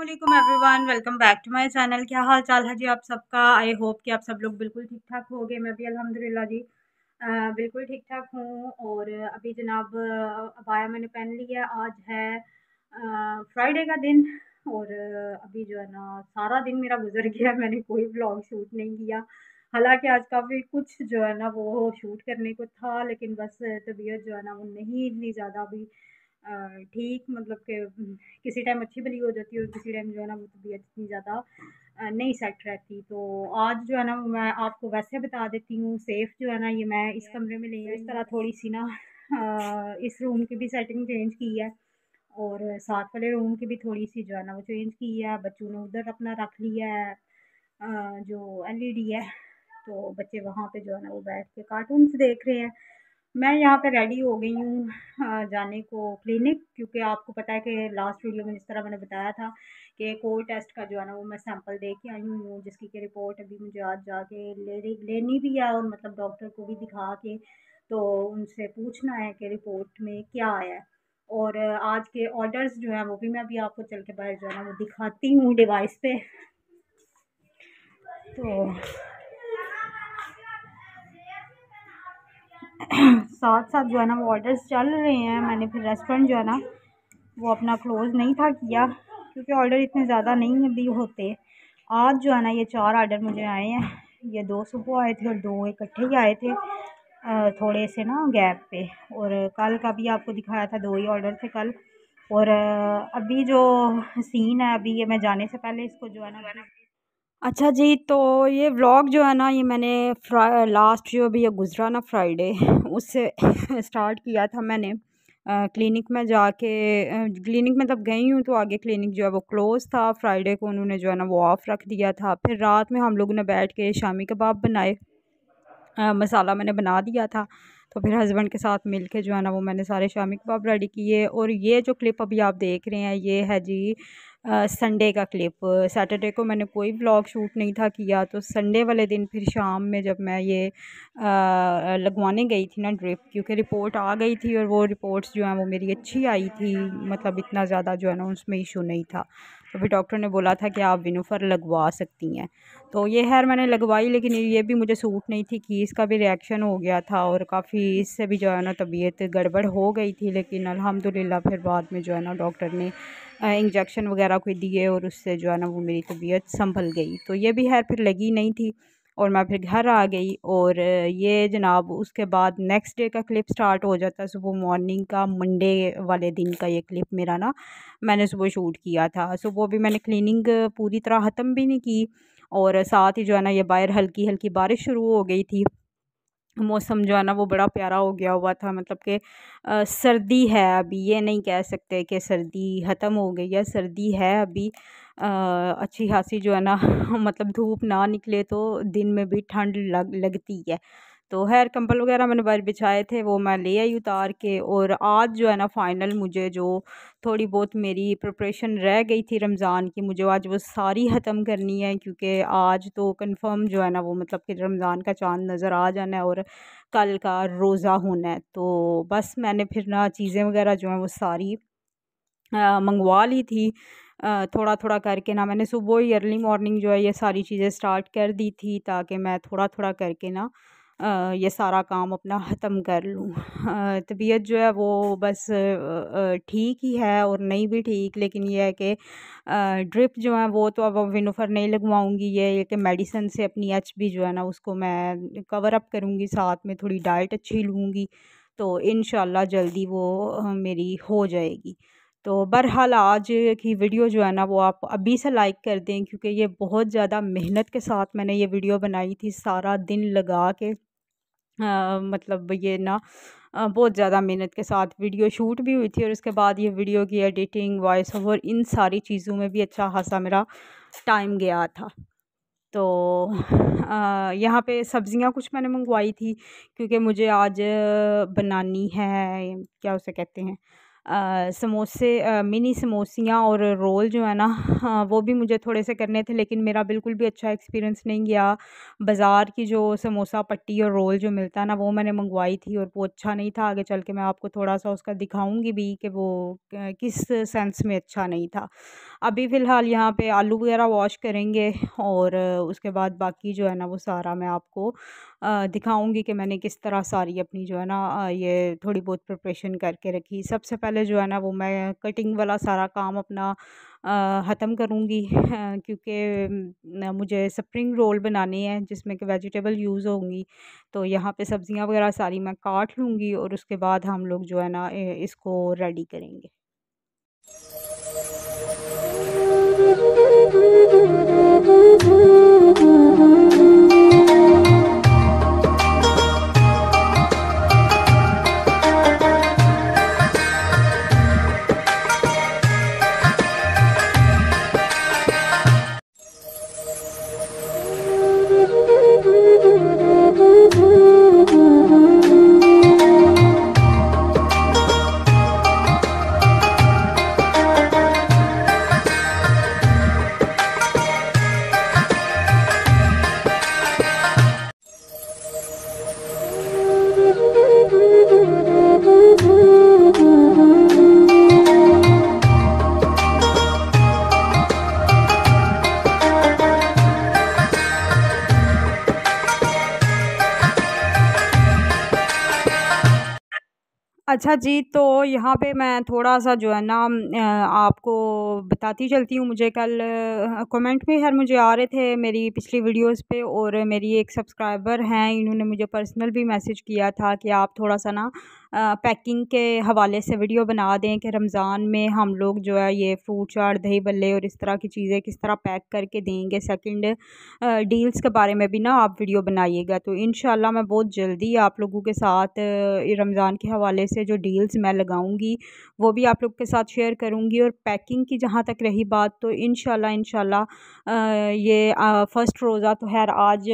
Aslam everyone welcome back to my channel क्या हाल चाल है जी आप सबका आई होप कि आप सब लोग बिल्कुल ठीक ठाक हो गए मैं भी अलहमदिल्ला जी आ, बिल्कुल ठीक ठाक हूँ और अभी जनाब अबाया मैंने पहन लिया आज है फ्राइडे का दिन और अभी जो है ना सारा दिन मेरा गुजर गया मैंने कोई ब्लॉग शूट नहीं किया हालांकि आज काफ़ी कुछ जो है ना वो शूट करने को था लेकिन बस तबीयत जो है ना वो नहीं इतनी ज़्यादा अभी ठीक मतलब कि किसी टाइम अच्छी भली हो जाती है और किसी टाइम जो है ना वो तबीयत तो इतनी ज़्यादा नहीं सेट रहती तो आज जो है ना वो मैं आपको वैसे बता देती हूँ सेफ़ जो है ना ये मैं इस कमरे में ले इस तरह थोड़ी सी ना इस रूम की भी सेटिंग चेंज की है और साथ वाले रूम की भी थोड़ी सी जो है ना वो चेंज की है बच्चों ने उधर अपना रख लिया है जो एलईडी e है तो बच्चे वहाँ पे जो है ना वो बैठ के कार्टून्स देख रहे हैं मैं यहाँ पे रेडी हो गई हूँ हाँ, जाने को क्लिनिक क्योंकि आपको पता है कि लास्ट वीडियो में जिस तरह मैंने बताया था कि कोविड टेस्ट का जो है ना वो मैं सैंपल दे के आई हूँ जिसकी की रिपोर्ट अभी मुझे आज जाके ले लेनी भी है और मतलब डॉक्टर को भी दिखा के तो उनसे पूछना है कि रिपोर्ट में क्या आया है और आज के ऑर्डर्स जो हैं वो भी मैं अभी आपको चल के बाहर जो है ना वो दिखाती हूँ डिवाइस पे तो साथ साथ जो है ना वो ऑर्डर्स चल रहे हैं मैंने फिर रेस्टोरेंट जो है ना वो अपना क्लोज़ नहीं था किया क्योंकि ऑर्डर इतने ज़्यादा नहीं अभी होते आज जो है ना ये चार ऑर्डर मुझे आए हैं ये दो सुबह आए थे और दो इकट्ठे ही आए थे थोड़े से ना गैप पे और कल का भी आपको दिखाया था दो ही ऑर्डर थे कल और अभी जो सीन है अभी ये मैं जाने से पहले इसको जो है ना अच्छा जी तो ये व्लॉग जो है ना ये मैंने फ्रा लास्ट जो अभी गुज़रा ना फ्राइडे उससे स्टार्ट किया था मैंने क्लिनिक में जाके क्लिनिक में तब गई हूँ तो आगे क्लिनिक जो है वो क्लोज़ था फ्राइडे को उन्होंने जो है ना वो ऑफ़ रख दिया था फिर रात में हम लोगों ने बैठ के शामी कबाब बनाए मसाला मैंने बना दिया था तो फिर हस्बैंड के साथ मिल के जो है ना वो मैंने सारे शामी कबाब रेडी किए और ये जो क्लिप अभी आप देख रहे हैं ये है जी संडे का क्लिप सैटरडे को मैंने कोई ब्लॉग शूट नहीं था किया तो संडे वाले दिन फिर शाम में जब मैं ये लगवाने गई थी ना ड्रिप क्योंकि रिपोर्ट आ गई थी और वो रिपोर्ट्स जो हैं वो मेरी अच्छी आई थी मतलब इतना ज़्यादा जो है ना उसमें इशू नहीं था तो फिर डॉक्टर ने बोला था कि आप विनोफर लगवा सकती हैं तो ये हेयर मैंने लगवाई लेकिन ये भी मुझे सूट नहीं थी कि इसका भी रिएक्शन हो गया था और काफ़ी इससे भी जो है ना तबीयत गड़बड़ हो गई थी लेकिन अलहमदिल्ला फिर बाद में जो है ना डॉक्टर ने इंजेक्शन वगैरह कोई दिए और उससे जो है ना वो मेरी तबीयत संभल गई तो ये भी हैर फिर लगी नहीं थी और मैं फिर घर आ गई और ये जनाब उसके बाद नेक्स्ट डे का क्लिप स्टार्ट हो जाता है सुबह मॉर्निंग का मंडे वाले दिन का ये क्लिप मेरा ना मैंने सुबह शूट किया था सुबह भी मैंने क्लीनिंग पूरी तरह ख़त्म भी नहीं की और साथ ही जो है ना ये बाहर हल्की हल्की बारिश शुरू हो गई थी मौसम जो है ना वो बड़ा प्यारा हो गया हुआ था मतलब कि सर्दी है अभी ये नहीं कह सकते कि सर्दी ख़त्म हो गई है सर्दी है अभी आ, अच्छी खासी जो है ना मतलब धूप ना निकले तो दिन में भी ठंड लग लगती है तो हेयर कंबल वगैरह मैंने बार बिछाए थे वो मैं ले आई उतार के और आज जो है ना फ़ाइनल मुझे जो थोड़ी बहुत मेरी प्रिपरेशन रह गई थी रमज़ान की मुझे आज वो सारी ख़त्म करनी है क्योंकि आज तो कंफर्म जो है ना वो मतलब कि रमज़ान का चांद नज़र आ जाना है और कल का रोज़ा होना है तो बस मैंने फिर ना चीज़ें वगैरह जो हैं वो सारी मंगवा ली थी थोड़ा थोड़ा करके ना मैंने सुबह ही अर्ली मॉर्निंग जो है ये सारी चीज़ें स्टार्ट कर दी थी ताकि मैं थोड़ा थोड़ा करके ना ये सारा काम अपना ख़त्म कर लूँ तबीयत जो है वो बस ठीक ही है और नहीं भी ठीक लेकिन ये है कि ड्रिप जो है वो तो अब विनोफर नहीं लगवाऊँगी ये कि मेडिसन से अपनी एच बी जो है ना उसको मैं कवर अप करूँगी साथ में थोड़ी डाइट अच्छी लूँगी तो इन जल्दी वो मेरी हो जाएगी तो बहरहाल आज की वीडियो जो है ना वो आप अभी से लाइक कर दें क्योंकि ये बहुत ज़्यादा मेहनत के साथ मैंने ये वीडियो बनाई थी सारा दिन लगा के आ, मतलब ये ना बहुत ज़्यादा मेहनत के साथ वीडियो शूट भी हुई थी और उसके बाद ये वीडियो की एडिटिंग वॉइस ओवर इन सारी चीज़ों में भी अच्छा खासा मेरा टाइम गया था तो यहाँ पे सब्ज़ियाँ कुछ मैंने मंगवाई थी क्योंकि मुझे आज बनानी है क्या उसे कहते हैं समोसे मिनी समोसियाँ और रोल जो है ना वो भी मुझे थोड़े से करने थे लेकिन मेरा बिल्कुल भी अच्छा एक्सपीरियंस नहीं गया बाज़ार की जो समोसा पट्टी और रोल जो मिलता है ना वो मैंने मंगवाई थी और वो अच्छा नहीं था आगे चल के मैं आपको थोड़ा सा उसका दिखाऊंगी भी कि वो किस सेंस में अच्छा नहीं था अभी फ़िलहाल यहाँ पर आलू वगैरह वॉश करेंगे और उसके बाद बाकी जो है ना वो सारा मैं आपको दिखाऊंगी कि मैंने किस तरह सारी अपनी जो है ना ये थोड़ी बहुत प्रिपरेशन करके रखी सबसे पहले जो है ना वो मैं कटिंग वाला सारा काम अपना ख़त्म करूँगी क्योंकि मुझे स्प्रिंग रोल बनाने हैं जिसमें कि वेजिटेबल यूज़ होंगी तो यहाँ पे सब्ज़ियाँ वगैरह सारी मैं काट लूँगी और उसके बाद हम लोग जो है ना इसको रेडी करेंगे अच्छा जी तो यहाँ पे मैं थोड़ा सा जो है ना आपको बताती चलती हूँ मुझे कल कमेंट में हर मुझे आ रहे थे मेरी पिछली वीडियोस पे और मेरी एक सब्सक्राइबर हैं इन्होंने मुझे पर्सनल भी मैसेज किया था कि आप थोड़ा सा ना पैकिंग के हवाले से वीडियो बना दें कि रमज़ान में हम लोग जो है ये फ्रूट चाट दही बल्ले और इस तरह की चीज़ें किस तरह पैक करके देंगे सेकंड डील्स के बारे में भी ना आप वीडियो बनाइएगा तो इन मैं बहुत जल्दी आप लोगों के साथ रमज़ान के हवाले से जो डील्स मैं लगाऊँगी वो भी आप लोग के साथ शेयर करूँगी और पैकिंग की जहाँ तक रही बात तो इन शाला ये फ़र्स्ट रोज़ा तो खैर आज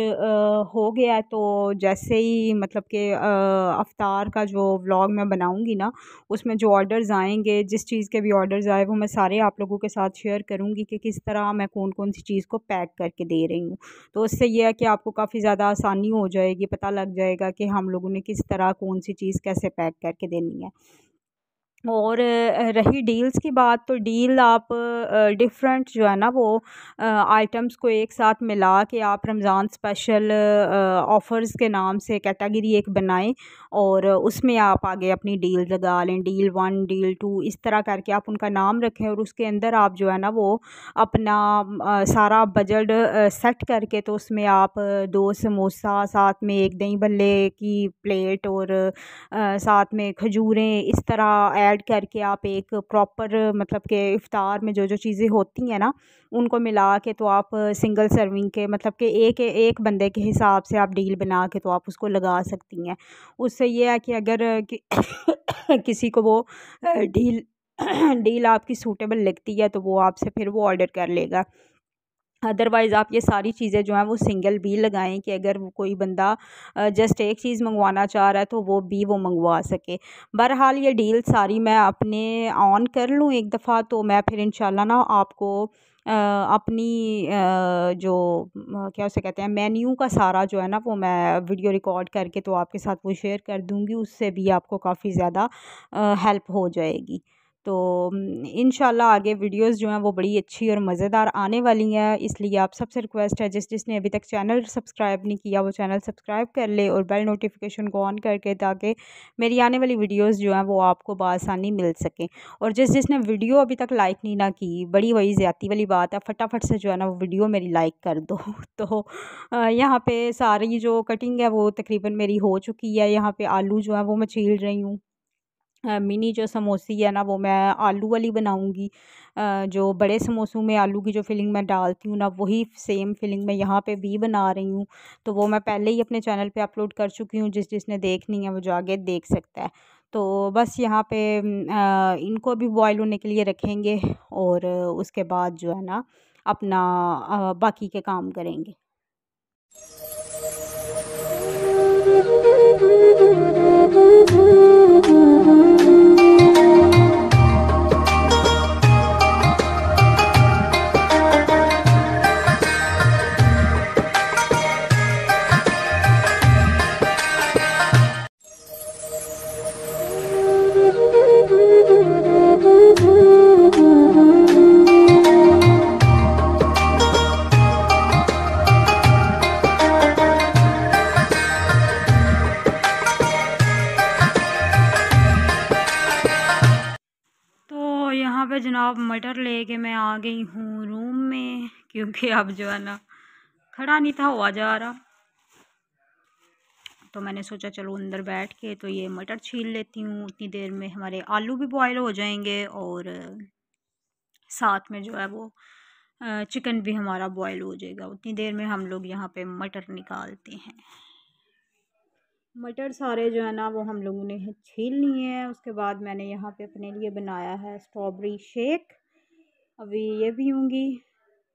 हो गया तो जैसे ही मतलब कि अवतार का जो व्लॉग मैं बनाऊँगी ना उसमें जो ऑर्डर्स आएंगे जिस चीज़ के भी ऑर्डर्स आए वो मैं सारे आप लोगों के साथ शेयर करूँगी कि किस तरह मैं कौन कौन सी चीज़ को पैक करके दे रही हूँ तो उससे यह है कि आपको काफ़ी ज़्यादा आसानी हो जाएगी पता लग जाएगा कि हम लोगों ने किस तरह कौन सी चीज़ कैसे पैक करके देनी है और रही डील्स की बात तो डील आप डिफरेंट जो है ना वो आइटम्स को एक साथ मिला के आप रमज़ान स्पेशल ऑफ़र्स के नाम से कैटेगरी एक बनाएं और उसमें आप आगे अपनी डील लगा लें डील वन डील टू इस तरह करके आप उनका नाम रखें और उसके अंदर आप जो है ना वो अपना सारा बजट सेट करके तो उसमें आप दो समोसा साथ में एक दही भल्ले की प्लेट और साथ में खजूरें इस तरह ऐड करके आप एक प्रॉपर मतलब के इफ़ार में जो जो चीज़ें होती हैं ना उनको मिला के तो आप सिंगल सर्विंग के मतलब के एक एक बंदे के हिसाब से आप डील बना के तो आप उसको लगा सकती हैं उससे यह है कि अगर कि, किसी को वो डील डील आपकी सूटेबल लगती है तो वो आपसे फिर वो ऑर्डर कर लेगा अदरवाइज़ आप ये सारी चीज़ें जो हैं वो सिंगल भी लगाएं कि अगर वो कोई बंदा जस्ट एक चीज़ मंगवाना चाह रहा है तो वो भी वो मंगवा सके बहरहाल ये डील सारी मैं अपने ऑन कर लूँ एक दफ़ा तो मैं फिर इन ना आपको अपनी जो क्या उसे कहते हैं मेन्यू का सारा जो है ना वो मैं वीडियो रिकॉर्ड करके तो आपके साथ वो शेयर कर दूँगी उससे भी आपको काफ़ी ज़्यादा हेल्प हो जाएगी तो इन आगे वीडियोस जो हैं वो बड़ी अच्छी और मज़ेदार आने वाली हैं इसलिए आप सबसे रिक्वेस्ट है जिस जिसने अभी तक चैनल सब्सक्राइब नहीं किया वो चैनल सब्सक्राइब कर ले और बेल नोटिफिकेशन को ऑन करके ताकि मेरी आने वाली वीडियोस जो हैं वो आपको बसानी मिल सकें और जिस जिसने वीडियो अभी तक लाइक नहीं ना की बड़ी वही ज़्यादा वाली बात है फटाफट से जो है ना वो वीडियो मेरी लाइक कर दो तो यहाँ पर सारी जो कटिंग है वो तकरीबन मेरी हो चुकी है यहाँ पर आलू जो है वो मैं छील रही हूँ मिनी जो समोसी है ना वो मैं आलू वाली बनाऊँगी जो बड़े समोसों में आलू की जो फिलिंग मैं डालती हूँ ना वही सेम फिलिंग मैं यहाँ पे भी बना रही हूँ तो वो मैं पहले ही अपने चैनल पे अपलोड कर चुकी हूँ जिस जिसने देखनी है वो जो आगे देख सकता है तो बस यहाँ पे इनको भी बॉयल होने के लिए रखेंगे और उसके बाद जो है ना अपना बाकी के काम करेंगे Thank you. पे जनाब मटर लेके मैं आ गई हूँ रूम में क्योंकि अब जो है ना खड़ा नहीं था हुआ जा रहा तो मैंने सोचा चलो अंदर बैठ के तो ये मटर छील लेती हूँ उतनी देर में हमारे आलू भी बॉयल हो जाएंगे और साथ में जो है वो चिकन भी हमारा बॉयल हो जाएगा उतनी देर में हम लोग यहाँ पे मटर निकालते हैं मटर सारे जो है ना वो हम लोगों ने छील लिए हैं उसके बाद मैंने यहाँ पे अपने लिए बनाया है स्ट्रॉबेरी शेक अभी ये पीऊँगी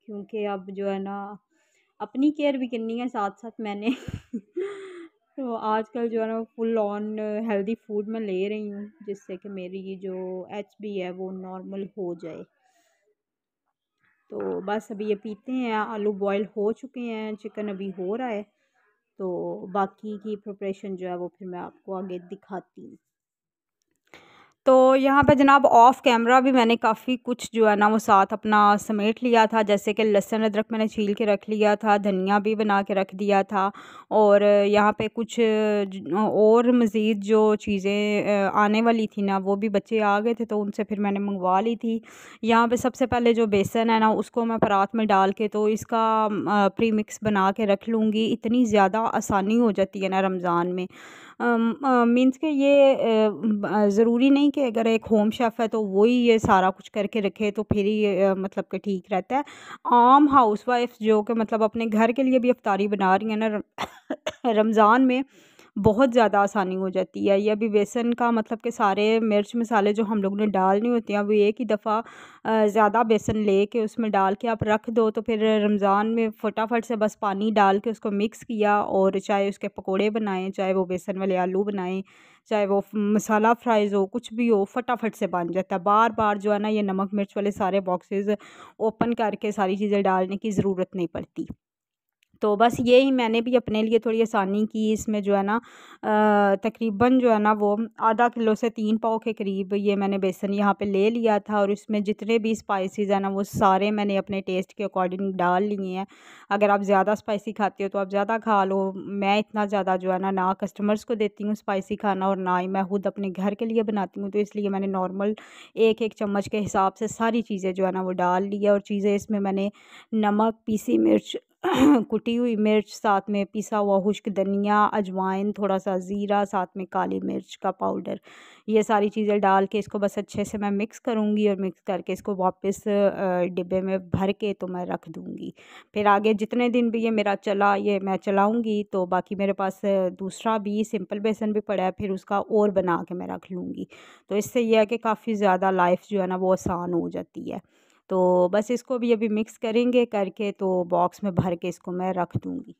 क्योंकि अब जो है ना अपनी केयर भी करनी है साथ साथ मैंने तो आजकल जो है ना फुल ऑन हेल्दी फूड मैं ले रही हूँ जिससे कि मेरी जो एच बी है वो नॉर्मल हो जाए तो बस अभी ये पीते हैं आलू बॉयल हो चुके हैं चिकन अभी हो रहा है तो बाकी की प्रिपरेशन जो है वो फिर मैं आपको आगे दिखाती हूँ तो यहाँ पे जनाब ऑफ़ कैमरा भी मैंने काफ़ी कुछ जो है ना वो साथ अपना समेट लिया था जैसे कि लहसुन अदरक मैंने छील के रख लिया था धनिया भी बना के रख दिया था और यहाँ पे कुछ और मज़ीद जो चीज़ें आने वाली थी ना वो भी बच्चे आ गए थे तो उनसे फिर मैंने मंगवा ली थी यहाँ पे सबसे पहले जो बेसन है ना उसको मैं परात में डाल के तो इसका प्री मिक्स बना के रख लूँगी इतनी ज़्यादा आसानी हो जाती है ना रमज़ान में मीन्स के ये ज़रूरी नहीं कि अगर एक होम शेफ़ है तो वही ये सारा कुछ करके रखे तो फिर ही मतलब कि ठीक रहता है आम हाउस वाइफ जो कि मतलब अपने घर के लिए भी अफ्तारी बना रही हैं ना रमज़ान में बहुत ज़्यादा आसानी हो जाती है या भी बेसन का मतलब के सारे मिर्च मसाले जो हम लोग ने डालने होते हैं वो एक ही दफ़ा ज़्यादा बेसन ले के उसमें डाल के आप रख दो तो फिर रमज़ान में फटाफट से बस पानी डाल के उसको मिक्स किया और चाहे उसके पकौड़े बनाएं चाहे वो बेसन वाले आलू बनाएं चाहे वो मसाला फ्राइज़ हो कुछ भी हो फटाफट से बन जाता है बार बार जो है ना ये नमक मिर्च वाले सारे बॉक्सेस ओपन करके सारी चीज़ें डालने की ज़रूरत नहीं पड़ती तो बस यही मैंने भी अपने लिए थोड़ी आसानी की इसमें जो है ना तकरीबन जो है ना वो आधा किलो से तीन पाव के करीब ये मैंने बेसन यहाँ पे ले लिया था और इसमें जितने भी स्पाइसेस हैं ना वो सारे मैंने अपने टेस्ट के अकॉर्डिंग डाल लिए हैं अगर आप ज़्यादा स्पाइसी खाते हो तो आप ज़्यादा खा लो मैं इतना ज़्यादा जो है ना ना कस्टमर्स को देती हूँ स्पाइसी खाना और ना ही मैं खुद अपने घर के लिए बनाती हूँ तो इसलिए मैंने नॉर्मल एक एक चम्मच के हिसाब से सारी चीज़ें जो है ना वो डाल ली है और चीज़ें इसमें मैंने नमक पीसी मिर्च कुटी हुई मिर्च साथ में पिसा हुआ खुश्क धनिया अजवाइन थोड़ा सा ज़ीरा साथ में काली मिर्च का पाउडर ये सारी चीज़ें डाल के इसको बस अच्छे से मैं मिक्स करूँगी और मिक्स करके इसको वापस डिब्बे में भर के तो मैं रख दूँगी फिर आगे जितने दिन भी ये मेरा चला ये मैं चलाऊँगी तो बाकी मेरे पास दूसरा भी सिंपल बेसन भी पड़ा है फिर उसका और बना के मैं रख लूँगी तो इससे यह है कि काफ़ी ज़्यादा लाइफ जो है ना वो आसान हो जाती है तो बस इसको भी अभी मिक्स करेंगे करके तो बॉक्स में भर के इसको मैं रख दूँगी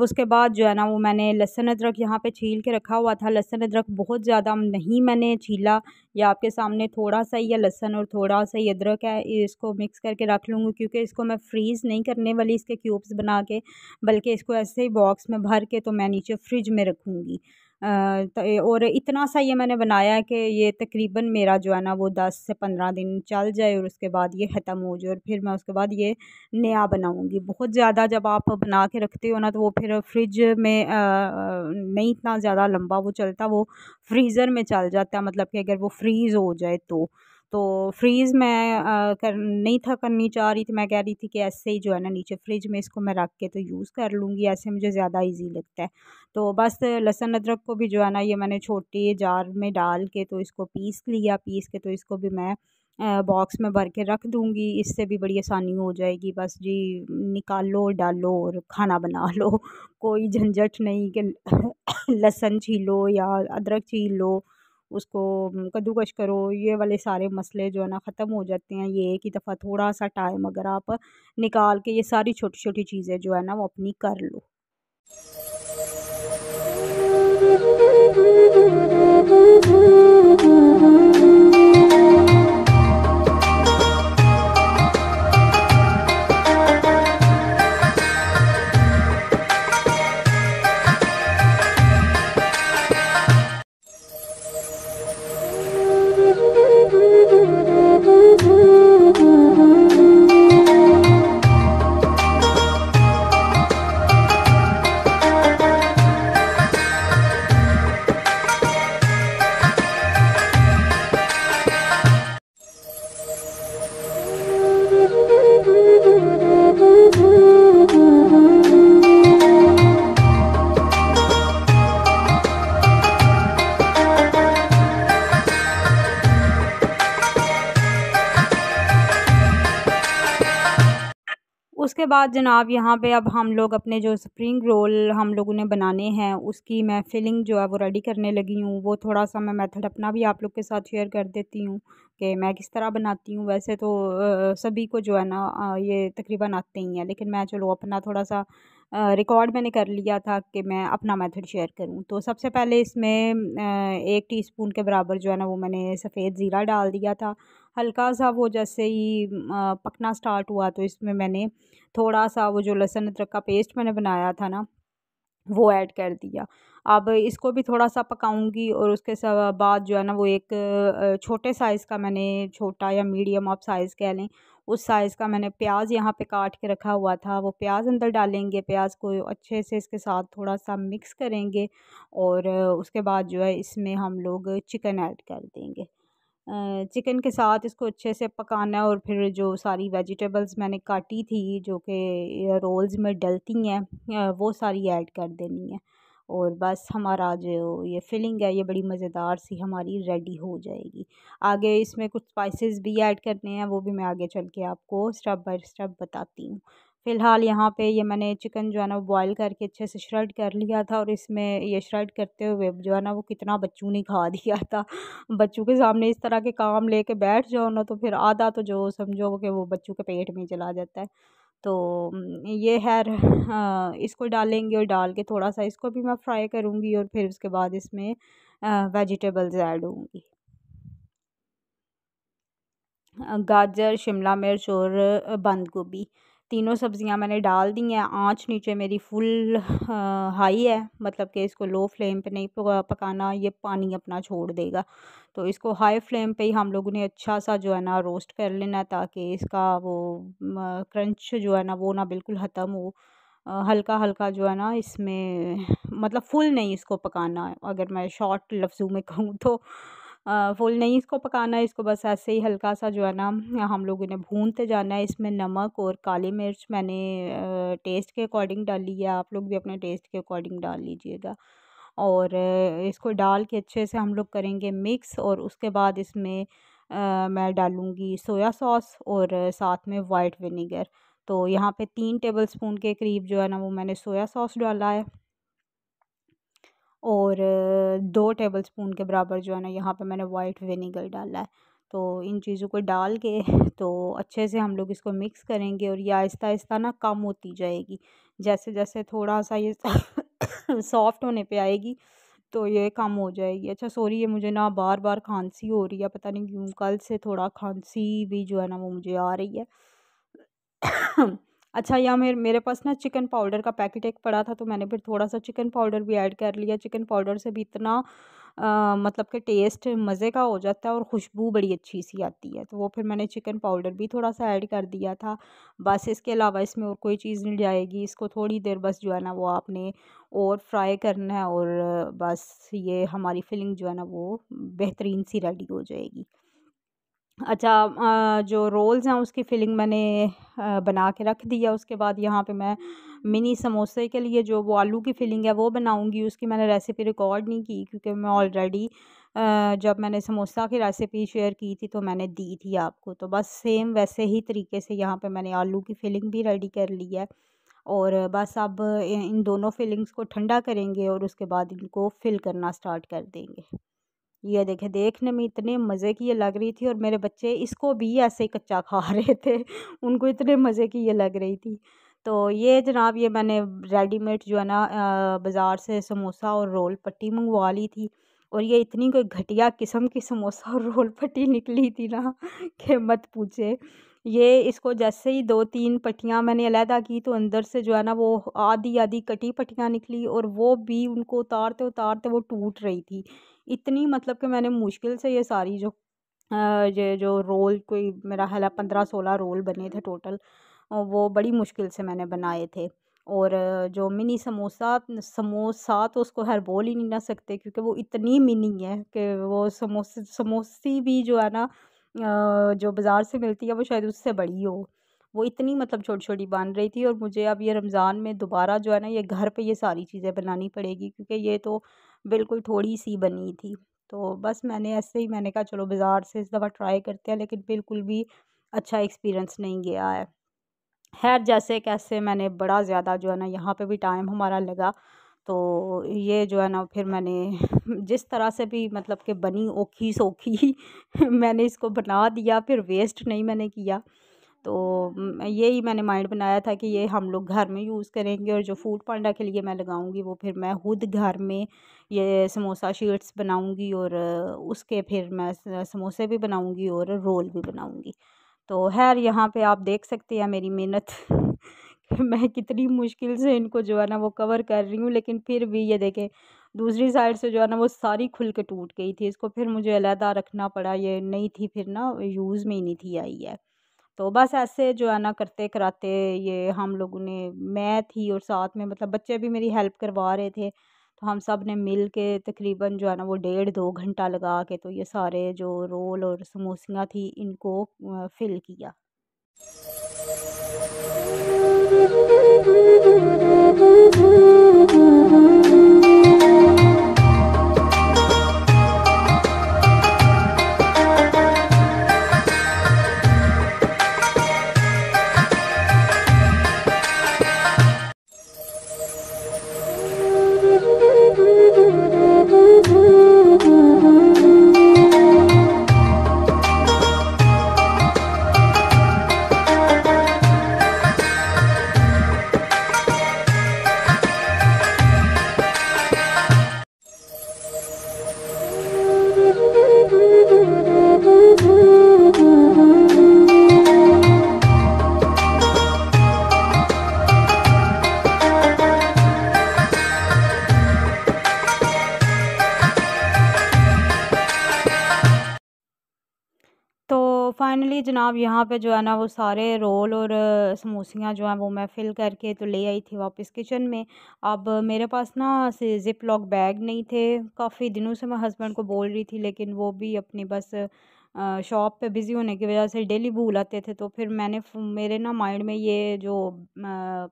अब उसके बाद जो है ना वो मैंने लहसुन अदरक यहाँ पे छील के रखा हुआ था लहसुन अदरक बहुत ज़्यादा नहीं मैंने छीला या आपके सामने थोड़ा सा ही है लहसुन और थोड़ा सा ही अदरक है इसको मिक्स करके रख लूँगी क्योंकि इसको मैं फ्रीज़ नहीं करने वाली इसके क्यूब्स बना के बल्कि इसको ऐसे ही बॉक्स में भर के तो मैं नीचे फ्रिज में रखूँगी तो और इतना सा ये मैंने बनाया है कि ये तकरीबन मेरा जो है ना वो दस से पंद्रह दिन चल जाए और उसके बाद ये ख़त्म हो जाए और फिर मैं उसके बाद ये नया बनाऊँगी बहुत ज़्यादा जब आप बना के रखते हो ना तो वो फिर फ्रिज में नहीं इतना ज़्यादा लंबा वो चलता वो फ्रीज़र में चल जाता मतलब कि अगर वो फ्रीज़ हो जाए तो तो फ्रीज़ मैं कर नहीं था करनी चाह रही थी मैं कह रही थी कि ऐसे ही जो है ना नीचे फ्रिज में इसको मैं रख के तो यूज़ कर लूँगी ऐसे मुझे ज़्यादा इजी लगता है तो बस लहसन अदरक को भी जो है ना ये मैंने छोटे जार में डाल के तो इसको पीस लिया पीस के तो इसको भी मैं बॉक्स में भर के रख दूँगी इससे भी बड़ी आसानी हो जाएगी बस जी निकालो डालो और खाना बना लो कोई झंझट नहीं कि लहसुन छीलो या अदरक छील लो उसको कद्दूकश करो ये वाले सारे मसले जो है ना ख़त्म हो जाते हैं ये एक ही दफ़ा थोड़ा सा टाइम अगर आप निकाल के ये सारी छोटी छोटी चीज़ें जो है ना वो अपनी कर लो बाद जनाब यहाँ पे अब हम लोग अपने जो स्प्रिंग रोल हम लोगों ने बनाने हैं उसकी मैं फिलिंग जो है वो रेडी करने लगी हूँ वो थोड़ा सा मैं मेथड अपना भी आप लोग के साथ शेयर कर देती हूँ कि मैं किस तरह बनाती हूँ वैसे तो सभी को जो है ना ये तकरीबन आते ही हैं लेकिन मैं चलो अपना थोड़ा सा रिकॉर्ड मैंने कर लिया था कि मैं अपना मेथड शेयर करूँ तो सबसे पहले इसमें एक टीस्पून के बराबर जो है ना वो मैंने सफ़ेद ज़ीरा डाल दिया था हल्का सा वो जैसे ही पकना स्टार्ट हुआ तो इसमें मैंने थोड़ा सा वो जो लहसुन अदरक का पेस्ट मैंने बनाया था ना वो ऐड कर दिया अब इसको भी थोड़ा सा पकाऊंगी और उसके बाद जो है ना वो एक छोटे साइज़ का मैंने छोटा या मीडियम आप साइज़ कह लें उस साइज़ का मैंने प्याज यहाँ पे काट के रखा हुआ था वो प्याज अंदर डालेंगे प्याज को अच्छे से इसके साथ थोड़ा सा मिक्स करेंगे और उसके बाद जो है इसमें हम लोग चिकन ऐड कर देंगे चिकन के साथ इसको अच्छे से पकाना और फिर जो सारी वेजिटेबल्स मैंने काटी थी जो कि रोल्स में डलती हैं वो सारी ऐड कर देनी है और बस हमारा जो ये फिलिंग है ये बड़ी मज़ेदार सी हमारी रेडी हो जाएगी आगे इसमें कुछ स्पाइसेस भी ऐड करने हैं वो भी मैं आगे चल के आपको स्टेप बाय स्टेप बताती हूँ फ़िलहाल यहाँ पे ये मैंने चिकन जो है ना बॉयल करके अच्छे से श्रेड कर लिया था और इसमें ये श्रेड करते हुए जो है ना वो कितना बच्चों ने खा दिया था बच्चों के सामने इस तरह के काम लेके बैठ जाओ ना तो फिर आधा तो जो समझो कि वो बच्चों के पेट में चला जाता है तो ये हैर हाँ, इसको डालेंगे और डाल के थोड़ा सा इसको भी मैं फ्राई करूँगी और फिर उसके बाद इसमें वेजिटेबल्स ऐड होंगी गाजर शिमला मिर्च और बंद गोभी तीनों सब्ज़ियाँ मैंने डाल दी हैं आँच नीचे मेरी फुल हाई है मतलब कि इसको लो फ्लेम पे नहीं पकाना ये पानी अपना छोड़ देगा तो इसको हाई फ्लेम पे ही हम लोगों ने अच्छा सा जो है ना रोस्ट कर लेना ताकि इसका वो क्रंच जो है ना वो ना बिल्कुल ख़त्म हो हल्का हल्का जो है ना इसमें मतलब फुल नहीं इसको पकाना अगर मैं शॉर्ट लफ्ज़ों में कहूँ तो फुल नहीं इसको पकाना है इसको बस ऐसे ही हल्का सा जो है ना हम लोगों ने भूनते जाना है इसमें नमक और काली मिर्च मैंने टेस्ट के अकॉर्डिंग डाली है आप लोग भी अपने टेस्ट के अकॉर्डिंग डाल लीजिएगा और इसको डाल के अच्छे से हम लोग करेंगे मिक्स और उसके बाद इसमें आ, मैं डालूँगी सोया सॉस और साथ में वाइट विनीगर तो यहाँ पे तीन टेबल स्पून के करीब जो है ना वो मैंने सोया सॉस डाला है और दो टेबल स्पून के बराबर जो है ना यहाँ पे मैंने वाइट विनीगर डाला है तो इन चीज़ों को डाल के तो अच्छे से हम लोग इसको मिक्स करेंगे और ये आहिस्ता आहिस्ता ना कम होती जाएगी जैसे जैसे थोड़ा सा ये सॉफ्ट होने पे आएगी तो ये कम हो जाएगी अच्छा सॉरी ये मुझे ना बार बार खांसी हो रही है पता नहीं क्यों कल से थोड़ा खांसी भी जो है ना वो मुझे आ रही है अच्छा या मेरे मेरे पास ना चिकन पाउडर का पैकेट एक पड़ा था तो मैंने फिर थोड़ा सा चिकन पाउडर भी ऐड कर लिया चिकन पाउडर से भी इतना आ, मतलब के टेस्ट मज़े का हो जाता है और खुशबू बड़ी अच्छी सी आती है तो वो फिर मैंने चिकन पाउडर भी थोड़ा सा ऐड कर दिया था बस इसके अलावा इसमें और कोई चीज़ नहीं जाएगी इसको थोड़ी देर बस जो है ना वो आपने और फ्राई करना है और बस ये हमारी फिलिंग जो है ना वो बेहतरीन सी रेडी हो जाएगी अच्छा जो रोल्स हैं उसकी फिलिंग मैंने बना के रख दिया उसके बाद यहाँ पे मैं मिनी समोसे के लिए जो वो आलू की फिलिंग है वो बनाऊंगी उसकी मैंने रेसिपी रिकॉर्ड नहीं की क्योंकि मैं ऑलरेडी जब मैंने समोसा की रेसिपी शेयर की थी तो मैंने दी थी आपको तो बस सेम वैसे ही तरीके से यहाँ पे मैंने आलू की फिलिंग भी रेडी कर ली है और बस अब इन दोनों फिलिंग्स को ठंडा करेंगे और उसके बाद इनको फिल करना स्टार्ट कर देंगे ये देखे देखने में इतने मज़े की ये लग रही थी और मेरे बच्चे इसको भी ऐसे ही कच्चा खा रहे थे उनको इतने मज़े की ये लग रही थी तो ये जनाब ये मैंने रेडीमेड जो है ना बाज़ार से समोसा और रोल पट्टी मंगवा ली थी और ये इतनी कोई घटिया किस्म की समोसा और रोल पट्टी निकली थी ना कि मत पूछे ये इसको जैसे ही दो तीन पट्टियाँ मैंने अलहदा की तो अंदर से जो है ना वो आधी आधी कटी पट्टियाँ निकली और वो भी उनको उतारते उतारते वो टूट रही थी इतनी मतलब कि मैंने मुश्किल से ये सारी जो ये जो रोल कोई मेरा हला पंद्रह सोलह रोल बने थे टोटल वो बड़ी मुश्किल से मैंने बनाए थे और जो मिनी समोसा समोसा तो उसको हर बोल ही नहीं ना सकते क्योंकि वो इतनी मिनी है कि वो समोसे समोसी भी जो है ना जो बाज़ार से मिलती है वो शायद उससे बड़ी हो वो इतनी मतलब छोटी छोटी बन रही थी और मुझे अब ये रमज़ान में दोबारा जो है ना ये घर पे ये सारी चीज़ें बनानी पड़ेगी क्योंकि ये तो बिल्कुल थोड़ी सी बनी थी तो बस मैंने ऐसे ही मैंने कहा चलो बाज़ार से इस दफ़ा ट्राई करते हैं लेकिन बिल्कुल भी अच्छा एक्सपीरियंस नहीं गया है खैर जैसे कैसे मैंने बड़ा ज़्यादा जो है ना यहाँ पर भी टाइम हमारा लगा तो ये जो है ना फिर मैंने जिस तरह से भी मतलब कि बनी औखी सोखी मैंने इसको बना दिया फिर वेस्ट नहीं मैंने किया तो यही मैंने माइंड बनाया था कि ये हम लोग घर में यूज़ करेंगे और जो फूड पांडा के लिए मैं लगाऊंगी वो फिर मैं खुद घर में ये समोसा शीट्स बनाऊंगी और उसके फिर मैं समोसे भी बनाऊंगी और रोल भी बनाऊंगी तो खैर यहाँ पे आप देख सकते हैं मेरी मेहनत मैं कितनी मुश्किल से इनको जो है ना वो कवर कर रही हूँ लेकिन फिर भी ये देखें दूसरी साइड से जो है ना वो सारी खुल के टूट गई थी इसको फिर मुझे अलहदा रखना पड़ा ये नहीं थी फिर ना यूज़ में ही नहीं थी आई है तो बस ऐसे जो है ना करते कराते ये हम लोगों ने मैं थी और साथ में मतलब बच्चे भी मेरी हेल्प करवा रहे थे तो हम सब ने मिल के तकरीबन जो है ना वो डेढ़ दो घंटा लगा के तो ये सारे जो रोल और समोसियाँ थी इनको फ़िल किया ही जनाब यहाँ पे जो है ना वो सारे रोल और समोसियाँ जो हैं वो मैं फ़िल करके तो ले आई थी वापस किचन में अब मेरे पास ना ज़िप लॉक बैग नहीं थे काफ़ी दिनों से मैं हस्बैंड को बोल रही थी लेकिन वो भी अपनी बस शॉप पे बिज़ी होने की वजह से डेली भूल आते थे तो फिर मैंने मेरे ना माइंड में ये जो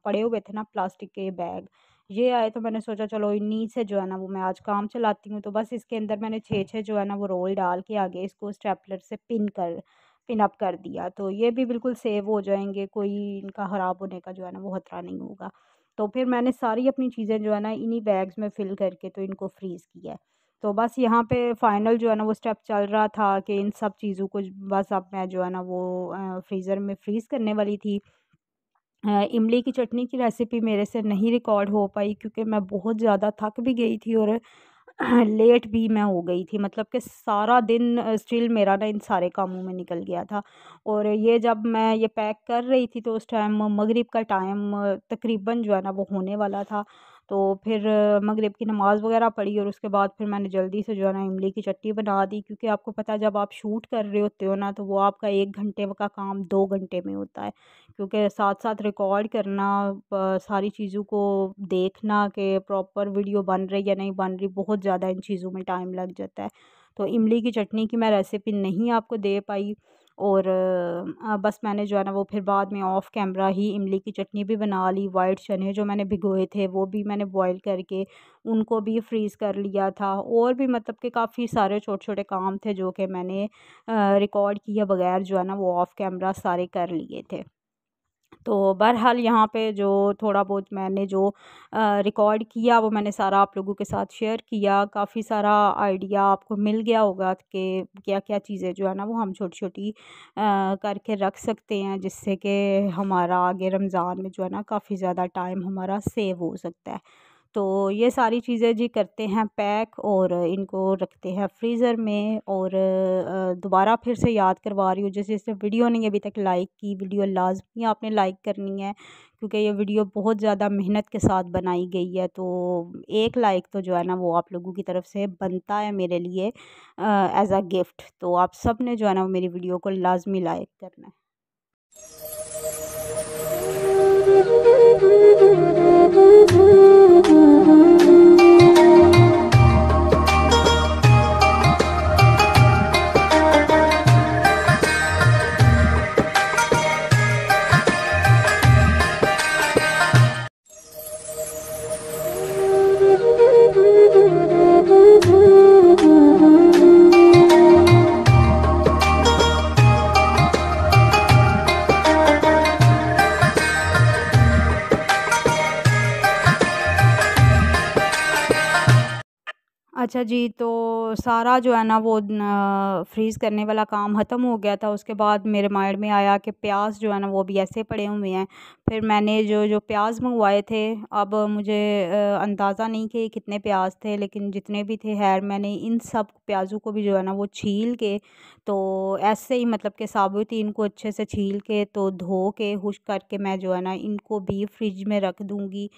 पड़े हुए थे ना प्लास्टिक के बैग ये आए तो मैंने सोचा चलो इन्हीं से जो है ना वो मैं आज काम चलाती हूँ तो बस इसके अंदर मैंने छः छः जो है ना वो रोल डाल के आगे इसको स्टेपलर से पिन कर पिनअप कर दिया तो ये भी बिल्कुल सेव हो जाएंगे कोई इनका ख़राब होने का जो है ना वो ख़तरा नहीं होगा तो फिर मैंने सारी अपनी चीज़ें जो है ना इन्हीं बैग्स में फ़िल करके तो इनको फ्रीज़ किया है तो बस यहाँ पे फाइनल जो है ना वो स्टेप चल रहा था कि इन सब चीज़ों को बस अब मैं जो है ना वो फ्रीज़र में फ्रीज़ करने वाली थी इमली की चटनी की रेसिपी मेरे से नहीं रिकॉर्ड हो पाई क्योंकि मैं बहुत ज़्यादा थक भी गई थी और हाँ, लेट भी मैं हो गई थी मतलब कि सारा दिन स्टिल मेरा ना इन सारे कामों में निकल गया था और ये जब मैं ये पैक कर रही थी तो उस टाइम मगरिब का टाइम तकरीबन जो है ना वो होने वाला था तो फिर मगरब की नमाज़ वगैरह पढ़ी और उसके बाद फिर मैंने जल्दी से जो है ना इमली की चटनी बना दी क्योंकि आपको पता है जब आप शूट कर रहे होते हो ना तो वो आपका एक घंटे का काम दो घंटे में होता है क्योंकि साथ साथ रिकॉर्ड करना सारी चीज़ों को देखना कि प्रॉपर वीडियो बन रही या नहीं बन रही बहुत ज़्यादा इन चीज़ों में टाइम लग जाता है तो इमली की चटनी की मैं रेसिपी नहीं आपको दे पाई और बस मैंने जो है ना वो फिर बाद में ऑफ़ कैमरा ही इमली की चटनी भी बना ली वाइट चने जो मैंने भिगोए थे वो भी मैंने बॉईल करके उनको भी फ्रीज़ कर लिया था और भी मतलब कि काफ़ी सारे छोटे छोटे काम थे जो कि मैंने रिकॉर्ड किए बगैर जो है ना वो ऑफ़ कैमरा सारे कर लिए थे तो बहरहाल यहाँ पे जो थोड़ा बहुत मैंने जो रिकॉर्ड किया वो मैंने सारा आप लोगों के साथ शेयर किया काफ़ी सारा आइडिया आपको मिल गया होगा कि क्या क्या चीज़ें जो है ना वो हम छोटी छोटी करके रख सकते हैं जिससे कि हमारा आगे रमज़ान में जो है ना काफ़ी ज़्यादा टाइम हमारा सेव हो सकता है तो ये सारी चीज़ें जी करते हैं पैक और इनको रखते हैं फ्रीज़र में और दोबारा फिर से याद करवा रही हूँ जैसे जैसे वीडियो नहीं अभी तक लाइक की वीडियो लाजमी आपने लाइक करनी है क्योंकि ये वीडियो बहुत ज़्यादा मेहनत के साथ बनाई गई है तो एक लाइक तो जो है ना वो आप लोगों की तरफ से बनता है मेरे लिए एज़ अ गिफ्ट तो आप सब ने जो है ना वो मेरी वीडियो को लाजमी लाइक करना है सारा जो है ना वो फ्रीज़ करने वाला काम ख़त्म हो गया था उसके बाद मेरे माइंड में आया कि प्याज जो है ना वो भी ऐसे पड़े हुए हैं फिर मैंने जो जो प्याज मंगवाए थे अब मुझे अंदाज़ा नहीं कि कितने प्याज थे लेकिन जितने भी थे हैर मैंने इन सब प्याज़ों को भी जो है ना वो छील के तो ऐसे ही मतलब कि साबुत ही इनको अच्छे से छील के तो धो के खुश करके मैं जो है ना इनको भी फ्रिज में रख दूँगी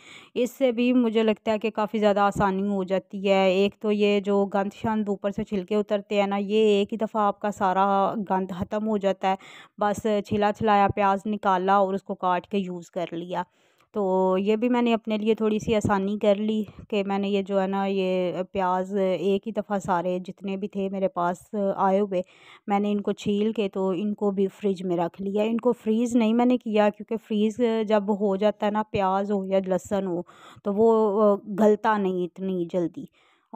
इससे भी मुझे लगता है कि काफ़ी ज़्यादा आसानी हो जाती है एक तो ये जो गंद शंद ऊपर से छिलके उतरते हैं ना ये एक ही दफ़ा आपका सारा गंद ख़त्म हो जाता है बस छिला छिलाया प्याज निकाला और उसको काट के यूज़ कर लिया तो ये भी मैंने अपने लिए थोड़ी सी आसानी कर ली कि मैंने ये जो है ना ये प्याज एक ही दफ़ा सारे जितने भी थे मेरे पास आए हुए मैंने इनको छील के तो इनको भी फ्रिज में रख लिया इनको फ्रीज़ नहीं मैंने किया क्योंकि फ्रीज़ जब हो जाता है ना प्याज हो या लहसन हो तो वो गलता नहीं इतनी जल्दी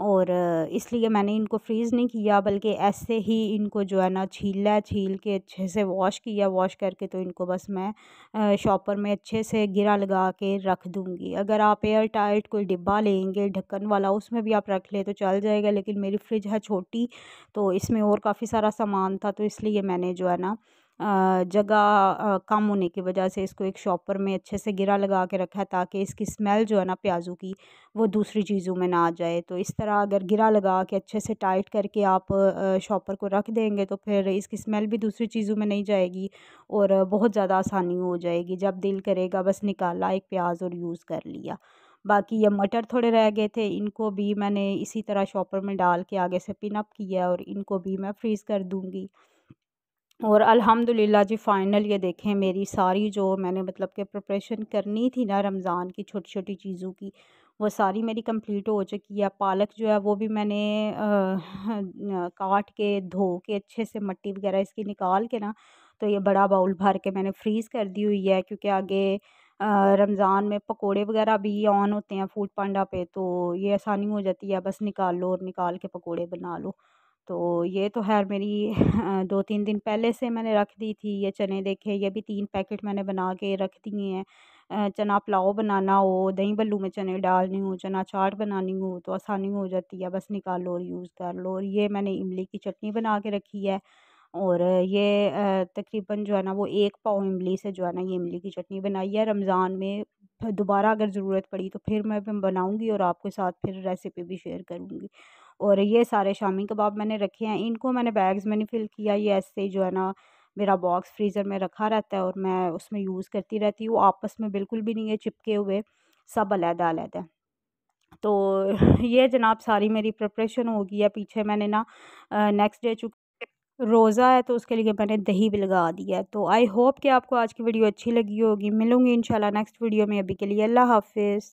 और इसलिए मैंने इनको फ्रीज़ नहीं किया बल्कि ऐसे ही इनको जो है ना छीला छील के अच्छे से वॉश किया वॉश करके तो इनको बस मैं शॉपर में अच्छे से गिरा लगा के रख दूँगी अगर आप एयर टाइट कोई डिब्बा लेंगे ढक्कन वाला उसमें भी आप रख ले तो चल जाएगा लेकिन मेरी फ्रिज है छोटी तो इसमें और काफ़ी सारा सामान था तो इसलिए मैंने जो है ना जगह कम होने की वजह से इसको एक शॉपर में अच्छे से गिरा लगा के रखा है ताकि इसकी स्मेल जो है ना प्याज़ों की वो दूसरी चीज़ों में ना आ जाए तो इस तरह अगर गिरा लगा के अच्छे से टाइट करके आप शॉपर को रख देंगे तो फिर इसकी स्मेल भी दूसरी चीज़ों में नहीं जाएगी और बहुत ज़्यादा आसानी हो जाएगी जब दिल करेगा बस निकाला एक प्याज और यूज़ कर लिया बाकी ये मटर थोड़े रह गए थे इनको भी मैंने इसी तरह शॉपर में डाल के आगे से पिनअप किया और इनको भी मैं फ्रीज़ कर दूँगी और अल्हम्दुलिल्लाह जी फ़ाइनल ये देखें मेरी सारी जो मैंने मतलब कि प्रिपरेशन करनी थी ना रमज़ान की छोटी छोटी चीज़ों की वो सारी मेरी कंप्लीट हो चुकी है पालक जो है वो भी मैंने आ, काट के धो के अच्छे से मट्टी वगैरह इसकी निकाल के ना तो ये बड़ा बाउल भर के मैंने फ्रीज़ कर दी हुई है क्योंकि आगे रमज़ान में पकोड़े वगैरह भी ऑन होते हैं फूड पांडा पे तो ये आसानी हो जाती है बस निकाल लो और निकाल के पकोड़े बना लो तो ये तो खैर मेरी दो तीन दिन पहले से मैंने रख दी थी ये चने देखे ये भी तीन पैकेट मैंने बना के रख दिए हैं चना पुलाव बनाना हो दही बल्लू में चने डालनी हो चना चाट बनानी हो तो आसानी हो जाती है बस निकालो और यूज़ कर लो और ये मैंने इमली की चटनी बना के रखी है और ये तकरीबन जो है ना वो एक पाव इमली से जो है ना ये इमली की चटनी बनाई है रमज़ान में दोबारा अगर ज़रूरत पड़ी तो फिर मैं बनाऊँगी और आपके साथ फिर रेसिपी भी शेयर करूँगी और ये सारे शामी कबाब मैंने रखे हैं इनको मैंने बैग्स में नहीं फिल किया ये ऐसे जो है ना मेरा बॉक्स फ्रीज़र में रखा रहता है और मैं उसमें यूज़ करती रहती हूँ आपस में बिल्कुल भी नहीं है चिपके हुए सब अलहदा अलहदा तो ये जनाब सारी मेरी प्रपरेशन हो गई है पीछे मैंने ना नेक्स्ट डे चूँकि रोज़ा है तो उसके लिए मैंने दही भी लगा दिया है तो आई होप कि आपको आज की वीडियो अच्छी लगी होगी मिलूंगी इंशाल्लाह नेक्स्ट वीडियो में अभी के लिए अल्लाह हाफिज़